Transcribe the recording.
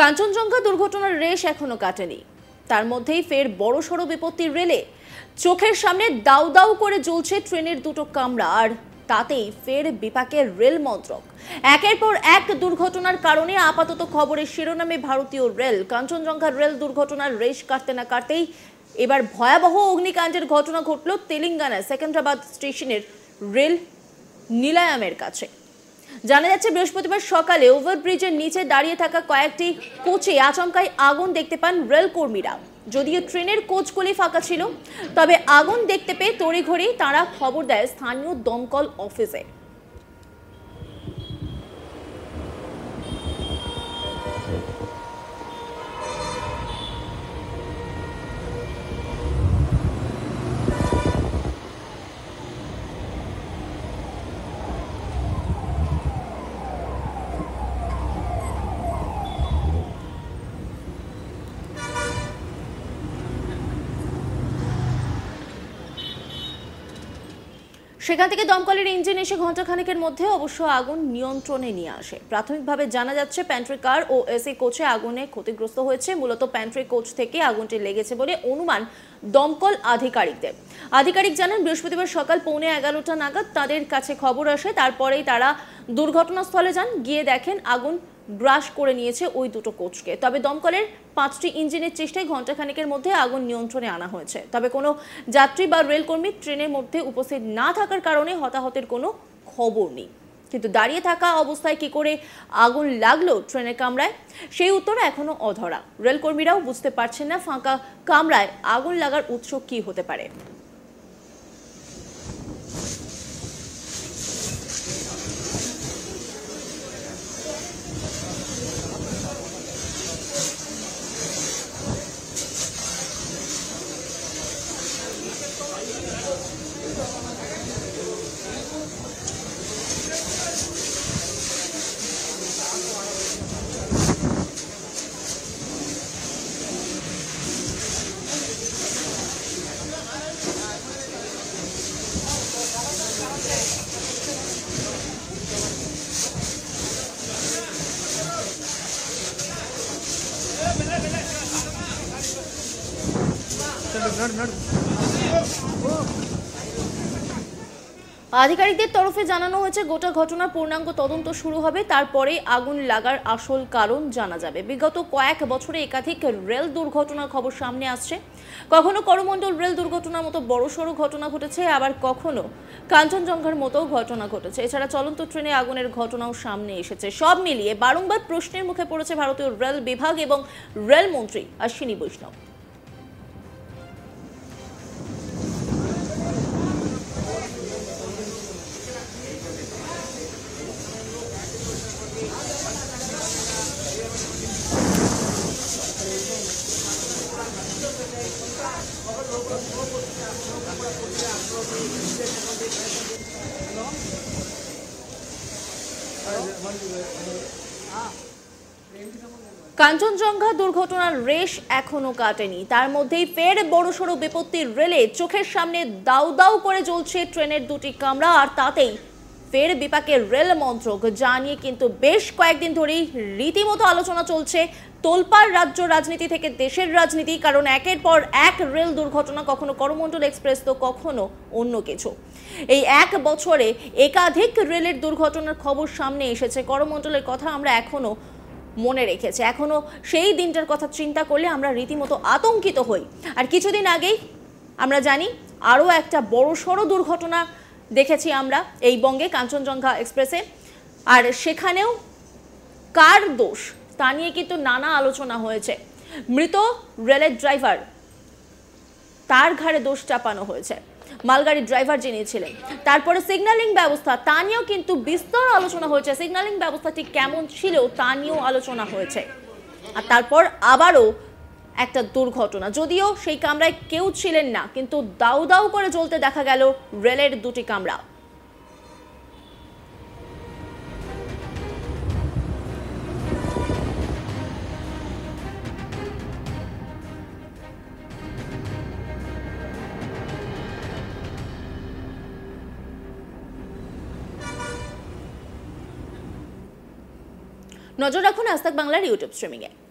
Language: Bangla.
কাঞ্চনজঙ্ঘা দুর্ঘটনার রেশ এখনো কাটেনি তার মধ্যেই ফের বড় সড়ো বিপত্তির রেলে চোখের সামনে দাউ দাউ করে জ্বলছে ট্রেনের দুটো কামরা আর তাতেই ফের বিপাকের রেল মন্ত্রক একের পর এক দুর্ঘটনার কারণে আপাতত খবরের শিরোনামে ভারতীয় রেল কাঞ্চনজঙ্ঘা রেল দুর্ঘটনার রেশ কাটতে না কাটতেই এবার ভয়াবহ অগ্নিকাণ্ডের ঘটনা ঘটল তেলেঙ্গানা সেকেন্দ্রাবাদ স্টেশনের রেল নিলায়ামের কাছে জানা যাচ্ছে বৃহস্পতিবার সকালে ওভারব্রিজের নিচে দাঁড়িয়ে থাকা কয়েকটি কোচে আচমকাই আগুন দেখতে পান রেল কর্মীরা যদিও ট্রেনের কোচগুলি ফাঁকা ছিল তবে আগুন দেখতে পেয়ে তড়িঘড়ি তারা খবর দেয় স্থানীয় দমকল অফিসে সেখান থেকে দমকলের ইঞ্জিন এসে ঘণ্টাখানেকের মধ্যে অবশ্য আগুন নিয়ন্ত্রণে নিয়ে আসে প্রাথমিকভাবে জানা যাচ্ছে প্যান্ট্রি কার ও এসি কোচে আগুনে ক্ষতিগ্রস্ত হয়েছে মূলত প্যান্ট্রি কোচ থেকে আগুনটি লেগেছে বলে অনুমান দমকল আধিকারিকদের আধিকারিক জানান বৃহস্পতিবার সকাল পৌনে এগারোটা নাগাদ তাদের কাছে খবর আসে তারপরেই তারা দুর্ঘটনাস্থলে যান গিয়ে দেখেন আগুন গ্রাস করে নিয়েছে ওই দুটো কোচকে তবে দমকলের পাঁচটি ইঞ্জিনের চেষ্টায় ঘণ্টাখানেকের মধ্যে আগুন নিয়ন্ত্রণে আনা হয়েছে তবে কোনো যাত্রী বা রেলকর্মী ট্রেনের মধ্যে উপস্থিত না থাকার কারণে হতাহতের কোনো খবর নেই কিন্তু দাঁড়িয়ে থাকা অবস্থায় কি করে আগুন লাগলো ট্রেনের কামরায় সেই উত্তর এখনো অধরা রেলকর্মীরাও বুঝতে পারছেন না ফাঁকা কামরায় আগুন লাগার উৎস কি হতে পারে चलो नड़ नड़ আধিকারিকদের তরফে জানানো হয়েছে গোটা ঘটনার পূর্ণাঙ্গ তদন্ত শুরু হবে তারপরে আগুন লাগার আসল কারণ জানা যাবে বিগত কয়েক বছরে একাধিক রেল দুর্ঘটনার খবর সামনে আসছে কখনো করমণ্ডল রেল দুর্ঘটনার মতো বড়সড় ঘটনা ঘটেছে আবার কখনো কাঞ্চনজঙ্ঘার মতো ঘটনা ঘটেছে এছাড়া চলন্ত ট্রেনে আগুনের ঘটনাও সামনে এসেছে সব মিলিয়ে বারংবার প্রশ্নের মুখে পড়েছে ভারতীয় রেল বিভাগ এবং রেলমন্ত্রী অশ্বিনী বৈষ্ণব কাঞ্চনজঙ্ঘা দুর্ঘটনার রেশ এখনো কাটেনি তার মধ্যেই ফের বড়সড় বিপত্তির রেলে চোখের সামনে দাউ দাউ করে জ্বলছে ট্রেনের দুটি কামরা আর তাতেই ফের বিপাকে রেল মন্ত্রক জানিয়ে কিন্তু বেশ কয়েকদিন ধরেই রীতিমতো আলোচনা চলছে তোলপাড় রাজ্য রাজনীতি থেকে দেশের রাজনীতি কারণ একের পর এক রেল দুর্ঘটনা কখনো করমণ্ডল এক্সপ্রেস তো কখনো অন্য কিছু এই এক বছরে একাধিক রেলের দুর্ঘটনার খবর সামনে এসেছে করমণ্ডলের কথা আমরা এখনো মনে রেখেছে এখনো সেই দিনটার কথা চিন্তা করলে আমরা রীতিমতো আতঙ্কিত হই আর কিছুদিন আগেই আমরা জানি আরও একটা বড়সড় দুর্ঘটনা দেখেছি আমরা এই বঙ্গে কাঞ্চনজঙ্ঘা এক্সপ্রেসে আর সেখানেও কার দোষ তা নিয়ে কিন্তু নানা আলোচনা হয়েছে মৃত রেলের ড্রাইভার তার ঘাড়ে দোষ চাপানো হয়েছে মালগাড়ির ড্রাইভার যিনি ছিলেন তারপরে সিগন্যালিং ব্যবস্থা তা নিয়েও কিন্তু বিস্তর আলোচনা হয়েছে সিগন্যালিং ব্যবস্থাটি কেমন ছিল তা নিয়েও আলোচনা হয়েছে আর তারপর আবারও একটা দুর্ঘটনা যদিও সেই কামরায় কেউ ছিলেন না কিন্তু দাউ দাউ করে জ্বলতে দেখা গেল রেলের দুটি কামরা নজর রাখুন আজ বাংলার ইউটিউব স্ট্রিমিংয়ে